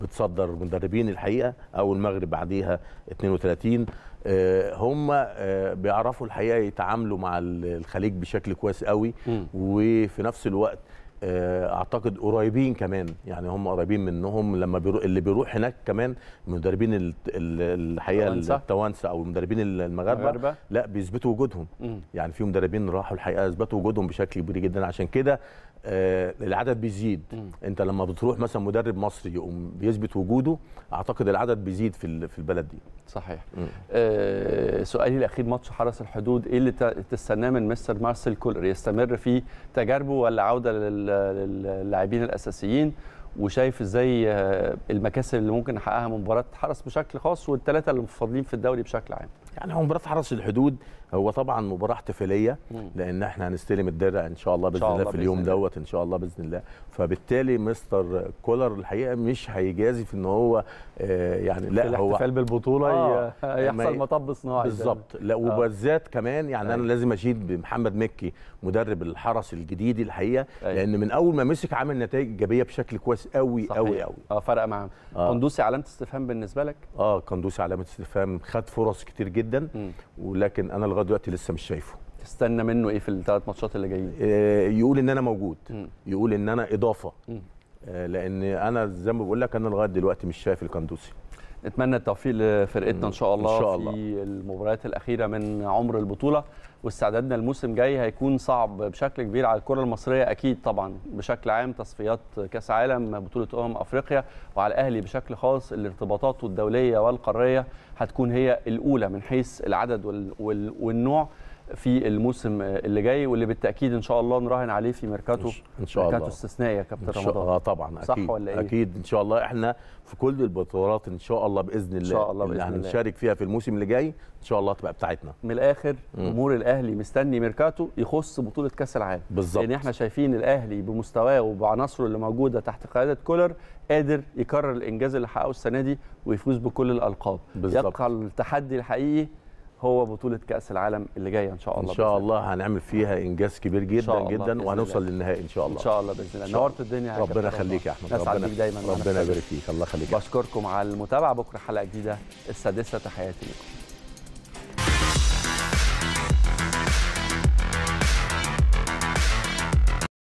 بتصدر مدربين الحقيقه او المغرب بعديها 32 آه، هم آه، بيعرفوا الحقيقه يتعاملوا مع الخليج بشكل كويس قوي وفي نفس الوقت آه، اعتقد قريبين كمان يعني هم قريبين منهم لما بيرو... اللي بيروح هناك كمان مدربين الحقيقه التوانسه او المدربين المغاربه لا بيثبتوا وجودهم مم. يعني في مدربين راحوا الحقيقه اثبتوا وجودهم بشكل كبير جدا عشان كده آه العدد بيزيد م. انت لما بتروح مثلا مدرب مصري يقوم بيثبت وجوده اعتقد العدد بيزيد في في البلد دي صحيح آه سؤالي الاخير ماتش حرس الحدود ايه اللي تستناه من مستر مارسيل كولر يستمر في تجاربه ولا عوده للاعبين الاساسيين وشايف ازاي آه، المكاسب اللي ممكن نحققها من مباراه حرس بشكل خاص والثلاثه اللي متفضلين في الدوري بشكل عام يعني هو مباراه حرس الحدود هو طبعا مباراه احتفاليه لان احنا هنستلم الدرع ان شاء الله باذن الله في اليوم دوت ان شاء الله باذن الله فبالتالي مستر كولر الحقيقه مش هيجازي في ان هو آه، يعني لا هو الاحتفال بالبطوله آه يحصل مطب صناعي بالظبط لا آه. وبالذات آه كمان يعني انا أيوه. لازم اشيد بمحمد مكي مدرب الحرس الجديد الحقيقه أيوه. لان من اول ما مسك عامل نتائج ايجابيه بشكل كويس قوي قوي قوي اه فرق معاه آه. قندوسي علامه استفهام بالنسبه لك اه قندوسي علامه استفهام خد فرص كتير جدا جدا ولكن انا لغايه دلوقتي لسه مش شايفه استنى منه ايه في الثلاث ماتشات اللي جايين آه، يقول ان انا موجود م. يقول ان انا اضافه آه، لان انا زي ما بقول لك انا لغايه دلوقتي مش شايف الكندوسي نتمنى التوفيق لفرقتنا ان شاء الله, إن شاء الله. في المباريات الاخيره من عمر البطوله واستعدادنا الموسم جاي هيكون صعب بشكل كبير على الكره المصريه اكيد طبعا بشكل عام تصفيات كاس عالم بطوله امم افريقيا وعلى الاهلي بشكل خاص الارتباطات الدوليه والقاريه هتكون هي الاولى من حيث العدد والنوع في الموسم اللي جاي واللي بالتاكيد ان شاء الله نراهن عليه في ميركاتو ان شاء الله ميركاتو استثنائي يا كابتن رمضان اه طبعا صح اكيد ولا إيه؟ اكيد ان شاء الله احنا في كل البطولات ان شاء الله باذن الله ان شاء الله باذن الله هنشارك فيها في الموسم اللي جاي ان شاء الله تبقى بتاعتنا من الاخر جمهور الاهلي مستني ميركاتو يخص بطوله كاس العالم بالظبط لان احنا شايفين الاهلي بمستواه وبعناصره اللي موجوده تحت قياده كولر قادر يكرر الانجاز اللي حققه السنه دي ويفوز بكل الالقاب بالظبط يبقى التحدي الحقيقي هو بطوله كاس العالم اللي جايه ان شاء الله ان شاء الله هنعمل فيها انجاز كبير جدا جدا وهنوصل للنهائي ان شاء الله ان شاء الله باذن الله نورت الدنيا ربنا يخليك يا احمد ربنا دايما ربنا يبارك فيك الله يخليك بشكركم على المتابعه بكره حلقه جديده السادسه تحياتي لكم